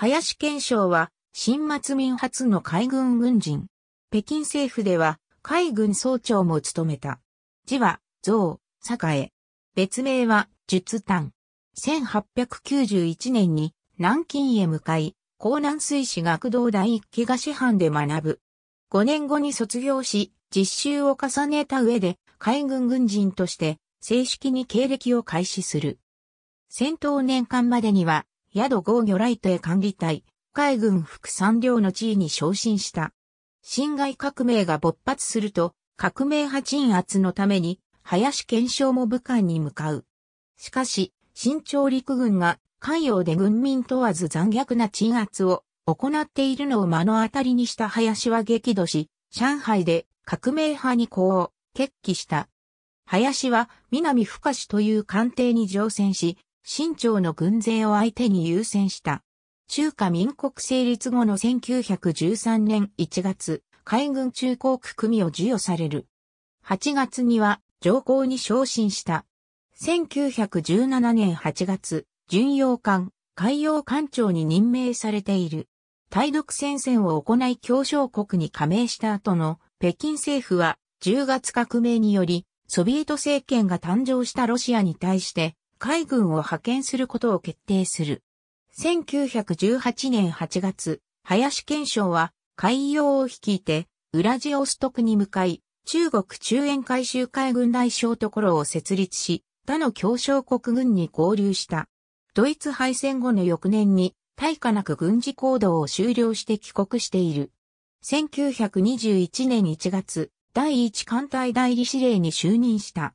林憲章は、新末民初の海軍軍人。北京政府では、海軍総長も務めた。字は、像、栄。別名は、術丹。1891年に、南京へ向かい、江南水師学堂第一期が師範で学ぶ。5年後に卒業し、実習を重ねた上で、海軍軍人として、正式に経歴を開始する。戦闘年間までには、宿豪魚雷へ。管理隊、海軍副産領の地位に昇進した。侵害革命が勃発すると、革命派鎮圧のために、林憲章も武漢に向かう。しかし、新朝陸軍が関与で軍民問わず残虐な鎮圧を行っているのを目の当たりにした林は激怒し、上海で革命派にこう、決起した。林は南深市という官邸に乗船し、新朝の軍勢を相手に優先した。中華民国成立後の1913年1月、海軍中高区組を授与される。8月には上皇に昇進した。1917年8月、巡洋艦、海洋艦長に任命されている。対独戦線を行い協商国に加盟した後の北京政府は10月革命によりソビエト政権が誕生したロシアに対して海軍を派遣することを決定する。1918年8月、林憲章は海洋を率いて、ウラジオストクに向かい、中国中遠海州海軍大将ところを設立し、他の協商国軍に合流した。ドイツ敗戦後の翌年に、対価なく軍事行動を終了して帰国している。1921年1月、第一艦隊代理司令に就任した。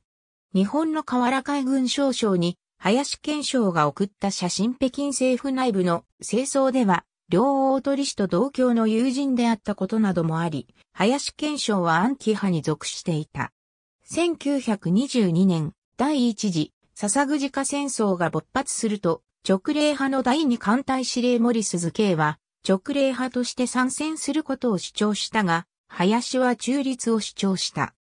日本の河原海軍少将に林憲章が送った写真北京政府内部の清掃では、両大鳥氏と同郷の友人であったことなどもあり、林憲章は暗記派に属していた。1922年、第一次、笹ぐじか戦争が勃発すると、直令派の第二艦隊司令森鈴慶は、直令派として参戦することを主張したが、林は中立を主張した。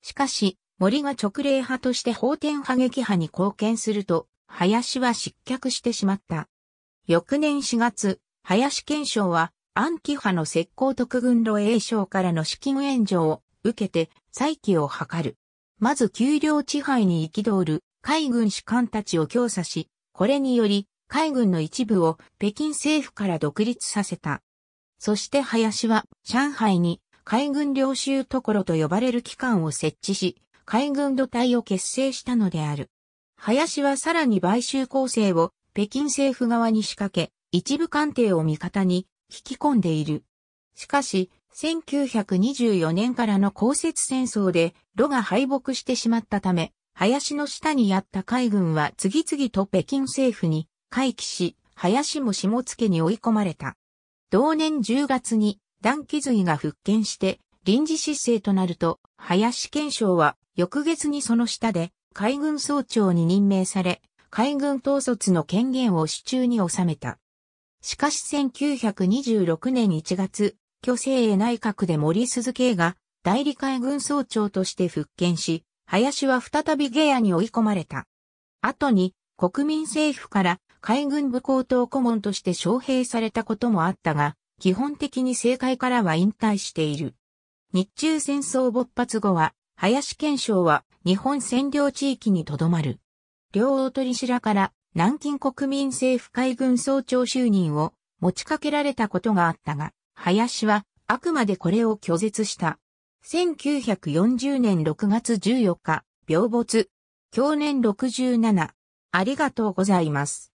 しかし、森が直令派として法天派撃派に貢献すると、林は失脚してしまった。翌年4月、林憲章は暗記派の石膏特軍路栄章からの資金援助を受けて再起を図る。まず丘陵地配に行き通る海軍士官たちを強査し、これにより海軍の一部を北京政府から独立させた。そして林は上海に海軍領収所と呼ばれる機関を設置し、海軍土隊を結成したのである。林はさらに買収構成を北京政府側に仕掛け、一部官邸を味方に引き込んでいる。しかし、1924年からの公設戦争で、炉が敗北してしまったため、林の下にあった海軍は次々と北京政府に回帰し、林も下付けに追い込まれた。同年10月に、断気髄が復権して、臨時失政となると、林憲章は翌月にその下で海軍総長に任命され、海軍統率の権限を手中に収めた。しかし1926年1月、巨へ内閣で森鈴慶が代理海軍総長として復権し、林は再び下野に追い込まれた。後に国民政府から海軍部高等顧問として招聘されたこともあったが、基本的に政界からは引退している。日中戦争勃発後は林憲章は日本占領地域にとどまる。両大取白から南京国民政府海軍総長就任を持ちかけられたことがあったが、林はあくまでこれを拒絶した。1940年6月14日、病没。去年67。ありがとうございます。